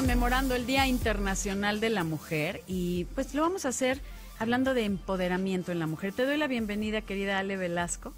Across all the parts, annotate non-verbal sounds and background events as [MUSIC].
conmemorando el Día Internacional de la Mujer y pues lo vamos a hacer hablando de empoderamiento en la mujer. Te doy la bienvenida, querida Ale Velasco.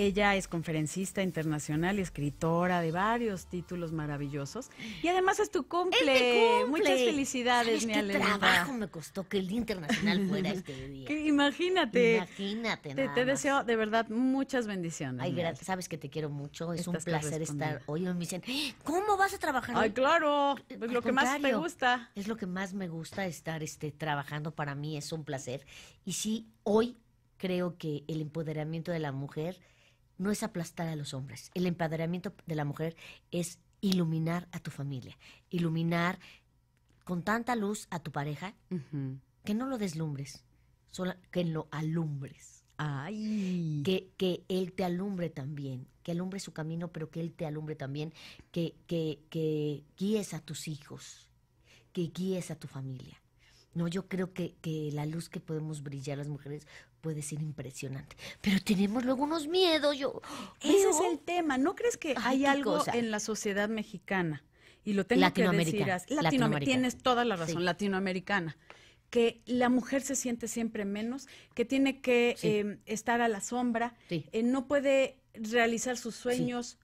Ella es conferencista internacional y escritora de varios títulos maravillosos. Y además es tu cumple. Muchas felicidades, mi qué trabajo me costó que el Día Internacional fuera este [LAUGHS] día? imagínate. Imagínate. Te, deseo de verdad muchas bendiciones. Ay, gracias. Sabes que te quiero mucho. Es un placer estar hoy. Me dicen, ¿cómo vas a trabajar? Ay, claro. Eh, es lo que más me gusta. Es lo que más me gusta estar este, trabajando. Para mí es un placer. Y sí, hoy creo que el empoderamiento de la mujer no es aplastar a los hombres. El empadreamiento de la mujer es iluminar a tu familia, iluminar con tanta luz a tu pareja que no lo deslumbres, solo que lo alumbres. Ay. Que, él te alumbre también, que alumbre su camino, pero que él te alumbre también, que, que, que guíes a tus hijos, que guíes a tu familia. No, yo creo que, la luz que podemos brillar las mujeres puede ser impresionante. Pero tenemos luego unos miedos. Yo, ¡Ah! Ese es el tema. ¿No crees que hay algo en la sociedad mexicana? Y lo tengo que decir. Latinoamericana. tienes toda la razón, latinoamericana. Que la mujer se siente siempre menos, que tiene que eh, estar a la sombra, eh, no puede realizar sus sueños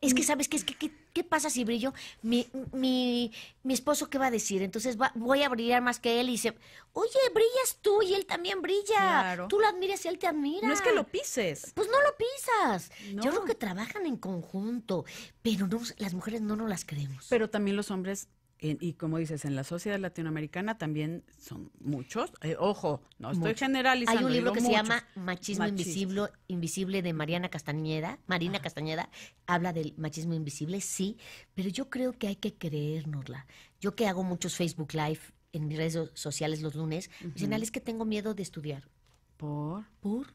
es que, mm. ¿sabes qué? Es que, ¿qué, pasa si brillo? Mi, mi, esposo, ¿qué va a decir? Entonces voy a brillar más que él y dice, oye, brillas tú y él también brilla. Claro. Tú lo admiras y él te admira. No es que lo pises. Pues no lo pisas. Yo creo que trabajan en conjunto, pero no, las mujeres no nos las creemos. Pero también los hombres y como dices, en la sociedad latinoamericana también son muchos. Eh, ojo, no estoy generalizando. Hay un libro que se llama Machismo, Invisible, invisible, de Mariana Castañeda. Marina Castañeda habla del machismo invisible, sí, pero yo creo que hay que creérnosla. Yo que hago muchos Facebook Live en mis redes sociales los lunes, uh es que tengo miedo de estudiar. ¿Por? ¿Por?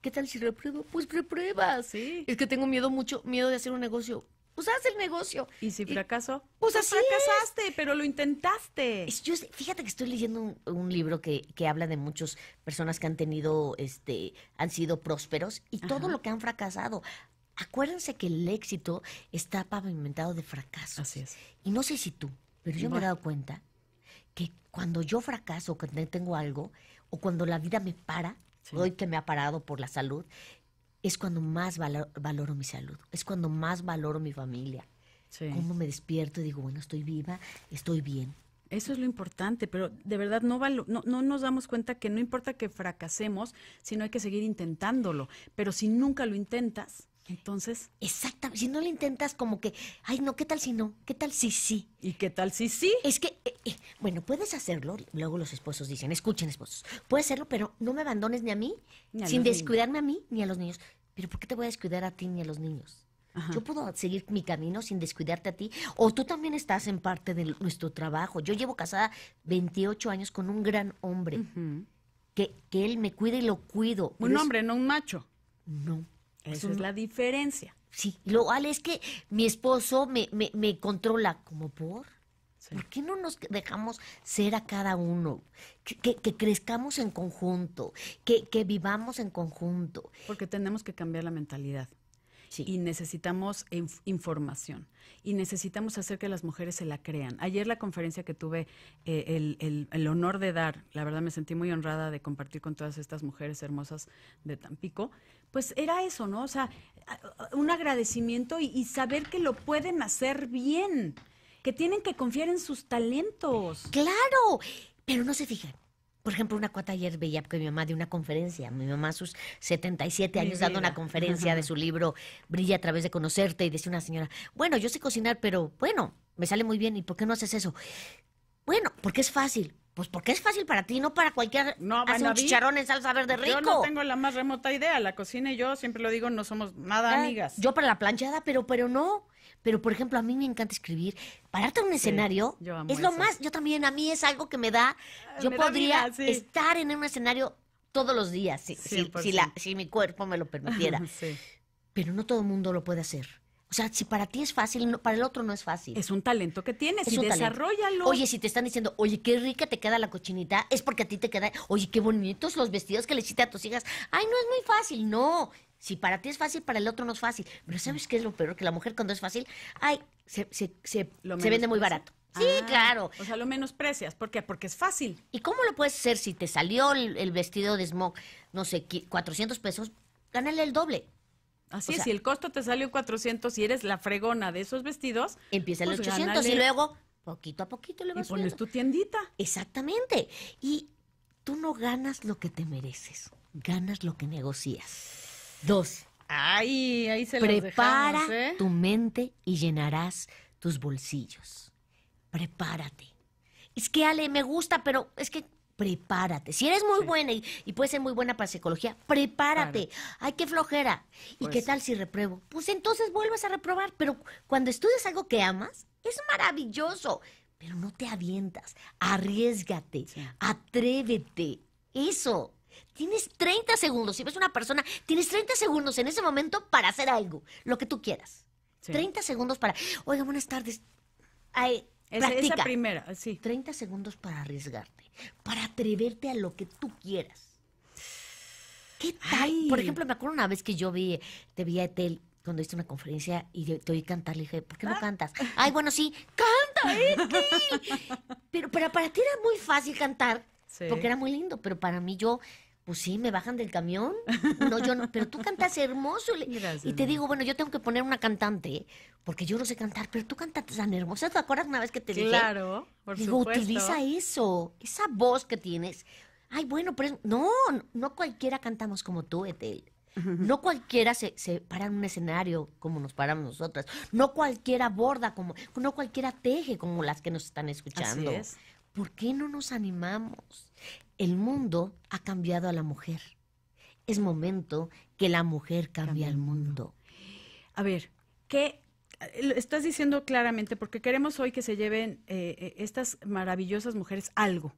¿Qué tal si repruebo? Pues reprueba. Sí. Es que tengo miedo mucho, miedo de hacer un negocio pues haz el negocio. ¿Y si fracasó? pues, fracasaste, pero lo intentaste. fíjate que estoy leyendo un, libro que, habla de muchas personas que han tenido, este, han sido prósperos y todo lo que han fracasado. Acuérdense que el éxito está pavimentado de fracasos. Así es. Y no sé si tú, pero yo me he dado cuenta que cuando yo fracaso, cuando tengo algo, o cuando la vida me para, hoy que me ha parado por la salud, es cuando más valor, valoro mi salud, es cuando más valoro mi familia. Sí. Cómo me despierto y digo, bueno, estoy viva, estoy bien. Eso es lo importante, pero de verdad no, no, nos damos cuenta que no importa que fracasemos, sino hay que seguir intentándolo. Pero si nunca lo intentas, entonces... Exactamente, si no lo intentas como que, ay no, ¿qué tal si no? ¿Qué tal si sí? ¿Y qué tal si sí? Es que, eh, eh, bueno, puedes hacerlo, luego los esposos dicen, escuchen esposos, puedes hacerlo, pero no me abandones ni a mí, sin descuidarme a mí, ni a los niños pero ¿por qué te voy a descuidar a ti ni a los niños? Yo puedo seguir mi camino sin descuidarte a ti. O tú también estás en parte de nuestro trabajo. Yo llevo casada 28 años con un gran hombre. que, que, él me cuida y lo cuido. Un hombre, no un macho. No. Esa es, la diferencia. Sí. Lo cual es que mi esposo me, me, me controla. ¿Como por? ¿Por qué no nos dejamos ser a cada uno? Que, crezcamos en conjunto, que, vivamos en conjunto. Porque tenemos que cambiar la mentalidad. Y necesitamos información. Y necesitamos hacer que las mujeres se la crean. Ayer la conferencia que tuve eh, el, honor de dar, la verdad me sentí muy honrada de compartir con todas estas mujeres hermosas de Tampico, pues era eso, ¿no? O sea, un agradecimiento y saber que lo pueden hacer bien que tienen que confiar en sus talentos. Claro, pero no se fijen. Por ejemplo, una cuata ayer veía que mi mamá de una conferencia. Mi mamá sus 77 años dando una conferencia de [LAUGHS] su libro Brilla a través de conocerte y decía una señora, bueno, yo sé cocinar, pero bueno, me sale muy bien, ¿y por qué no haces eso? Bueno, porque es fácil. Pues porque es fácil para ti, no para cualquier... No, Hace saber un rico. Yo no tengo la más remota idea. La cocina y yo, siempre lo digo, no somos nada ah, amigas. Yo para la planchada, pero, pero no. Pero, por ejemplo, a mí me encanta escribir. Pararte en un escenario es lo más. Yo también, a mí es algo que me da. Ah, yo podría estar en un escenario todos los días, si, si, mi cuerpo me lo permitiera. [LAUGHS] Pero no todo el mundo lo puede hacer. O sea, si para ti es fácil, para el otro no es fácil. Es un talento que tienes y desarrollalo. Oye, si te están diciendo, oye, qué rica te queda la cochinita, es porque a ti te queda, oye, qué bonitos los vestidos que le hiciste a tus hijas. Ay, no es muy fácil. No, si para ti es fácil, para el otro no es fácil. Pero ¿sabes qué es lo peor? Que la mujer cuando es fácil, ay, se, vende muy barato. Sí, ah, claro. O sea, lo menosprecias. ¿Por qué? Porque es fácil. ¿Y cómo lo puedes hacer si te salió el, vestido de smog, no sé, 400 pesos? Gánale el doble. Así es, si el costo te salió 400 y eres la fregona de esos vestidos. Empieza el 800 pues y luego poquito a poquito le vas Y pones tu tiendita. Exactamente. Y tú no ganas lo que te mereces, ganas lo que negocias. Dos. Ay, ahí se Prepara ¿eh? tu mente y llenarás tus bolsillos. Prepárate. Es que Ale, me gusta, pero es que prepárate. Si eres muy buena y, puede puedes ser muy buena para psicología, prepárate. Ay, qué flojera. ¿Y qué pues tal si repruebo? Pues entonces vuelvas a reprobar. Pero cuando estudias algo que amas, es maravilloso. Pero no te avientas. Arriesgate. Atrévete. Eso. Tienes 30 segundos. Si ves una persona, tienes 30 segundos en ese momento para hacer algo, lo que tú quieras. 30 segundos para, oiga, buenas tardes. Ay, es, esa primera, sí. 30 segundos para arriesgarte, para atreverte a lo que tú quieras. ¿Qué tal? Por ejemplo, me acuerdo una vez que yo vi, te vi a Etel cuando hice una conferencia y te oí cantar, le dije, ¿por qué no ah. cantas? Ay, bueno, sí, canta, Etel. [LAUGHS] Pero, pero para ti era muy fácil cantar, porque era muy lindo, pero para mí yo pues sí, me bajan del camión. No, yo no, pero tú cantas hermoso. [LAUGHS] y te digo, bueno, yo tengo que poner una cantante, porque yo no sé cantar, pero tú cantas tan hermosa. ¿Te acuerdas una vez que te dije? Claro, por digo, utiliza eso, esa voz que tienes. Ay, bueno, pero no, no cualquiera cantamos como tú, Etel. No cualquiera se, se para en un escenario como nos paramos nosotras. No cualquiera borda como, no cualquiera teje como las que nos están escuchando. Así ¿Por qué no nos animamos? el mundo ha cambiado a la mujer. Es momento que la mujer cambie al mundo. A ver, ¿qué estás diciendo claramente? Porque queremos hoy que se lleven eh, eh, estas maravillosas mujeres algo.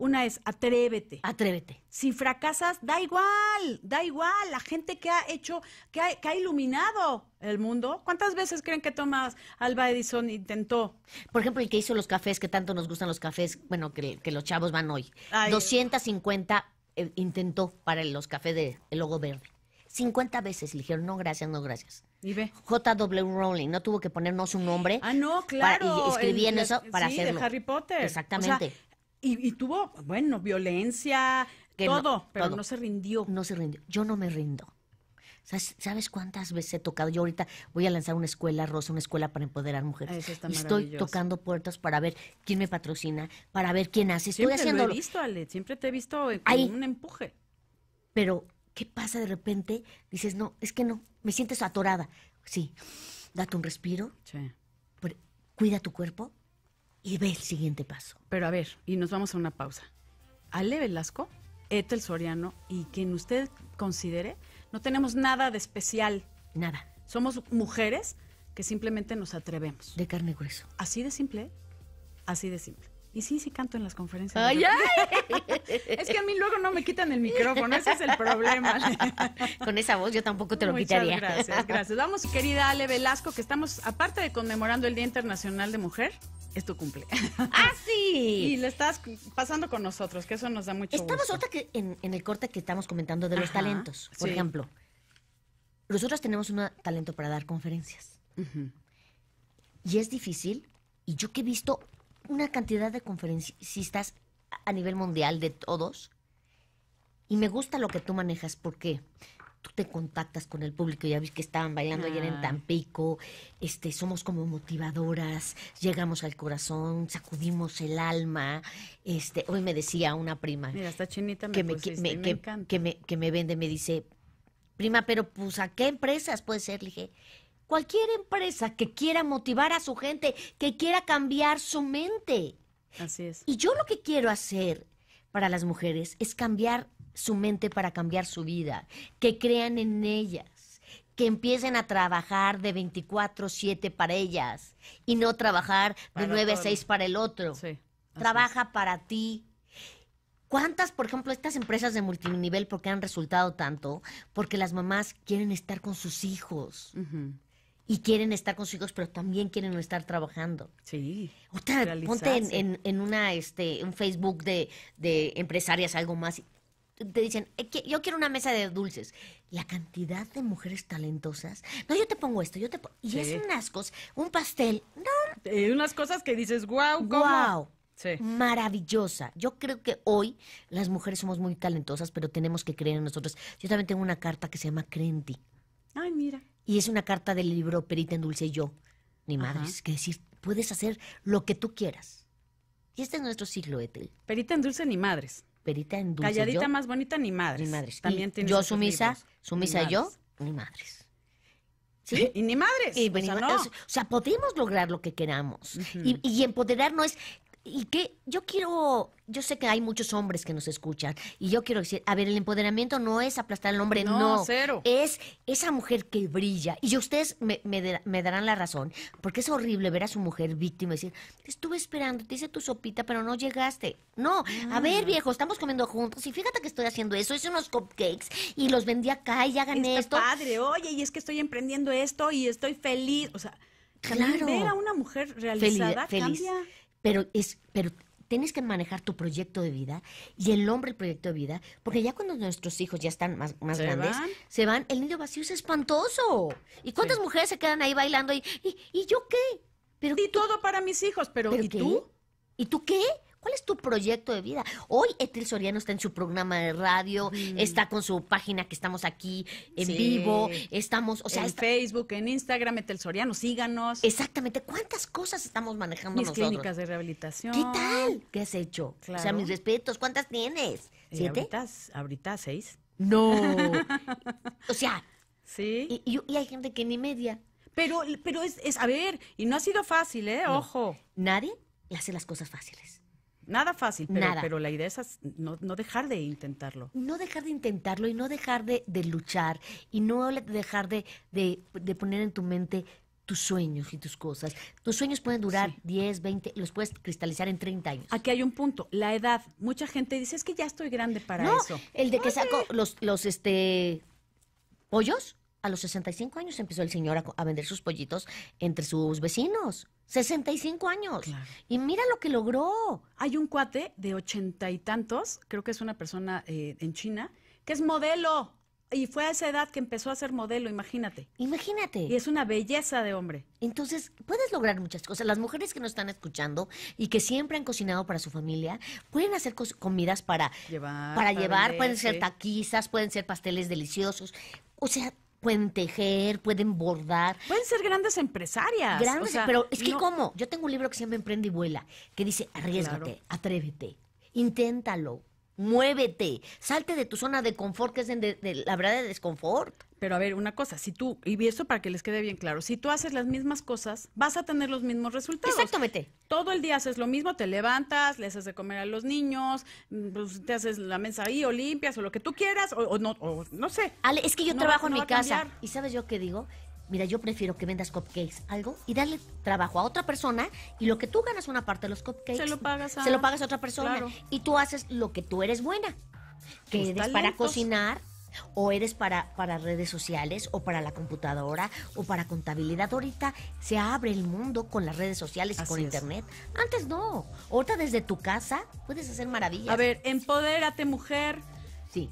Una es atrévete. Atrévete. Si fracasas, da igual, da igual. La gente que ha hecho, que ha, iluminado el mundo. ¿Cuántas veces creen que Thomas Alba Edison intentó? Por ejemplo, el que hizo los cafés, que tanto nos gustan los cafés, bueno, que, los chavos van hoy. 250 eh. eh, intentó para los cafés de, logo verde. 50 veces le dijeron, no, gracias, no, gracias. Y ve. J.W. Rowling, no tuvo que ponernos un nombre. Ah, no, claro. eso para sí, De Harry Potter. Exactamente. Y, tuvo, bueno, violencia, todo, pero no se rindió. No se rindió. Yo no me rindo. ¿Sabes, cuántas veces he tocado? Yo ahorita voy a lanzar una escuela, Rosa, una escuela para empoderar mujeres. Ah, y estoy tocando puertas para ver quién me patrocina, para ver quién hace. estoy haciendo. Te he visto, Ale, siempre te he visto con un empuje. Pero, ¿qué pasa de repente? Dices, no, es que no, me sientes atorada. Sí, date un respiro. Sí. Cuida tu cuerpo, y ve el siguiente paso. Pero a ver, y nos vamos a una pausa. Ale Velasco, Ethel Soriano y quien usted considere, no tenemos nada de especial. Nada. Somos mujeres que simplemente nos atrevemos. De carne y Así de simple, así de simple. Y sí, sí canto en las conferencias. Ay, [LAUGHS] es que a mí luego no me quitan el micrófono, ese es el problema. [LAUGHS] Con esa voz yo tampoco te lo quitaría. Gracias, gracias. Vamos, querida Ale Velasco, que estamos, aparte de conmemorando el Día Internacional de Mujer, es tu cumple. ¡Ah, sí! [LAUGHS] Y le estás pasando con nosotros, que eso nos da mucho estamos gusto. Estamos otra que en, el corte que estamos comentando de los talentos. Por ejemplo, nosotros tenemos un talento para dar conferencias. Y es difícil, y yo que he visto una cantidad de conferencistas a nivel mundial de todos. Y me gusta lo que tú manejas porque tú te contactas con el público, ya vi que estaban bailando ayer en ah. Tampico, este, somos como motivadoras, llegamos al corazón, sacudimos el alma, este, hoy me decía una prima, mira, chinita que, me, que, me me, vende, me dice, prima, pero pues a qué empresas puede ser, le dije, cualquier empresa que quiera motivar a su gente, que quiera cambiar su mente. Así es. Y yo lo que quiero hacer para las mujeres es cambiar su mente para cambiar su vida, que crean en ellas, que empiecen a trabajar de 24/7 para ellas y no trabajar de 9/6 para el otro. Sí, Trabaja para ti. ¿Cuántas, por ejemplo, estas empresas de multinivel, por qué han resultado tanto? Porque las mamás quieren estar con sus hijos y quieren estar con sus hijos, pero también quieren estar trabajando. Sí. Otra, ponte en, una, este, un Facebook de, empresarias, algo más. Te dicen, eh, yo quiero una mesa de dulces. La cantidad de mujeres talentosas. No, yo te pongo esto, yo te Y es unas cosas, un pastel. No. Eh, unas cosas que dices, wow, ¿cómo? Wow. Sí. maravillosa. Yo creo que hoy las mujeres somos muy talentosas, pero tenemos que creer en nosotros. Yo también tengo una carta que se llama crenti Ay, mira y es una carta del libro Perita en Dulce yo. Ni madres, que decir, puedes hacer lo que tú quieras. Y este es nuestro siglo, Ethel. Perita en Dulce ni madres. Perita en Dulce. Calladita más bonita ni madres. Ni madres. También yo sumisa, sumisa yo, ni madres. ¿Sí? [LAUGHS] Y ni madres. Y, pues o, sea, o, sea, podemos lograr lo que queramos. y, empoderarnos empoderar es y que yo quiero, yo sé que hay muchos hombres que nos escuchan y yo quiero decir, a ver, el empoderamiento no es aplastar al hombre, no, cero. es esa mujer que brilla. Y ustedes me, darán la razón, porque es horrible ver a su mujer víctima y decir, te estuve esperando, te hice tu sopita, pero no llegaste. No, a mm. ver, viejo, estamos comiendo juntos y fíjate que estoy haciendo eso, hice unos cupcakes y los vendí acá y hagan Está esto. padre, oye, y es que estoy emprendiendo esto y estoy feliz, o sea... Claro. Ver a una mujer realizada feliz, pero, es, pero tienes que manejar tu proyecto de vida y el hombre el proyecto de vida, porque ya cuando nuestros hijos ya están más, más grandes, se van, el niño vacío es espantoso. ¿Y cuántas mujeres se quedan ahí bailando y, y, yo qué? Pero, y todo para mis hijos, pero, ¿y tú? ¿Y tú qué? ¿Cuál es tu proyecto de vida? Hoy Etel Soriano está en su programa de radio, está con su página que estamos aquí en vivo, estamos, o sea, en Facebook, en Instagram, Etel Soriano, síganos. Exactamente, ¿cuántas cosas estamos manejando mis clínicas de rehabilitación. ¿Qué tal? ¿Qué has hecho? O sea, mis respetos, ¿cuántas tienes? Eh, ¿Siete? Ahorita, ahorita, seis. No. [LAUGHS] o sea. Sí. Y, hay gente que ni media. Pero, pero es, es, a ver, y no ha sido fácil, ¿eh? Ojo. Nadie le hace las cosas fáciles. Nada fácil, pero, pero la idea es no, dejar de intentarlo. No dejar de intentarlo y no dejar de, luchar y no dejar de, poner en tu mente tus sueños y tus cosas. Tus sueños pueden durar 10, 20, los puedes cristalizar en 30 años. Aquí hay un punto, la edad. Mucha gente dice, es que ya estoy grande para eso. El de que saco los, los este, pollos, a los 65 años empezó el señor a, vender sus pollitos entre sus vecinos. 65 años. Y mira lo que logró. Hay un cuate de ochenta y tantos, creo que es una persona eh, en China, que es modelo. Y fue a esa edad que empezó a ser modelo, imagínate. Imagínate. Y es una belleza de hombre. Entonces, puedes lograr muchas cosas. Las mujeres que nos están escuchando y que siempre han cocinado para su familia, pueden hacer comidas para llevar, para, pueden ser taquizas, pueden ser pasteles deliciosos. O sea, pueden tejer, pueden bordar. Pueden ser grandes empresarias. Grandes, pero es que ¿cómo? Yo tengo un libro que se llama Emprende y Vuela, que dice, arriesgate, atrévete, inténtalo, muévete, salte de tu zona de confort, que es la verdad de desconfort. Pero a ver, una cosa, si tú, y esto para que les quede bien claro, si tú haces las mismas cosas, vas a tener los mismos resultados. Exactamente. Todo el día haces lo mismo, te levantas, le haces de comer a los niños, mm, pues, te haces la mesa ahí, o limpias, o lo que tú quieras, o, no, no sé. Ale, es que yo trabajo en mi casa. ¿Y sabes yo qué digo? mira, yo prefiero que vendas cupcakes, algo, y darle trabajo a otra persona y lo que tú ganas una parte de los cupcakes. Se lo pagas a, se lo pagas a otra persona y tú haces lo que tú eres buena. Que pues eres para cocinar, o eres para, para redes sociales o para la computadora o para contabilidad. Ahorita se abre el mundo con las redes sociales y con internet. Antes no. Ahorita desde tu casa puedes hacer maravillas. A ver, empodérate mujer. Sí.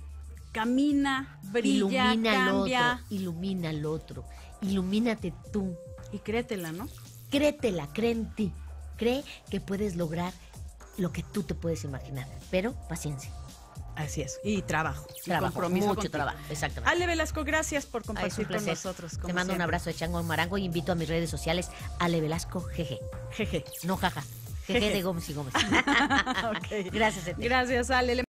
Camina, brilla, ilumina cambia. otro, ilumina al otro ilumínate tú. Y créetela, ¿no? Créetela, cree en ti. Cree que puedes lograr lo que tú te puedes imaginar, pero paciencia. Así es, y trabajo, trabajo Mucho trabajo, exactamente. Ale Velasco, gracias por compartir con nosotros. Te mando un abrazo de Chango Marango y invito a mis redes sociales Ale Velasco, jeje. Jeje. No jaja, jeje, de Gómez y Gómez. [LAUGHS] okay. Gracias, Ete. Gracias, Ale.